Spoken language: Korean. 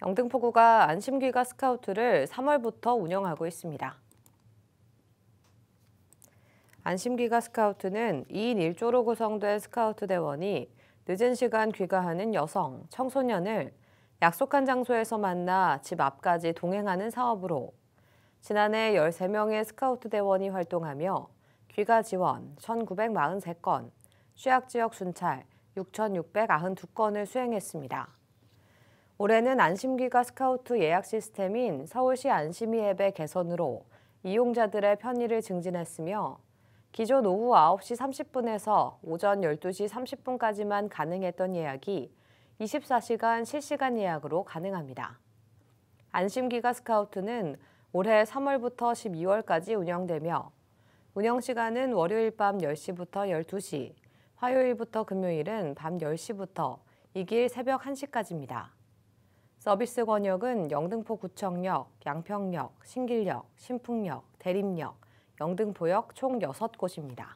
영등포구가 안심귀가 스카우트를 3월부터 운영하고 있습니다. 안심귀가 스카우트는 2인 1조로 구성된 스카우트 대원이 늦은 시간 귀가하는 여성, 청소년을 약속한 장소에서 만나 집 앞까지 동행하는 사업으로 지난해 13명의 스카우트 대원이 활동하며 귀가 지원 1,943건, 취약지역 순찰 6,692건을 수행했습니다. 올해는 안심기가 스카우트 예약 시스템인 서울시 안심이 앱의 개선으로 이용자들의 편의를 증진했으며 기존 오후 9시 30분에서 오전 12시 30분까지만 가능했던 예약이 24시간 실시간 예약으로 가능합니다. 안심기가 스카우트는 올해 3월부터 12월까지 운영되며 운영시간은 월요일 밤 10시부터 12시, 화요일부터 금요일은 밤 10시부터 이길 새벽 1시까지입니다. 서비스 권역은 영등포구청역, 양평역, 신길역, 신풍역, 대림역, 영등포역 총 6곳입니다.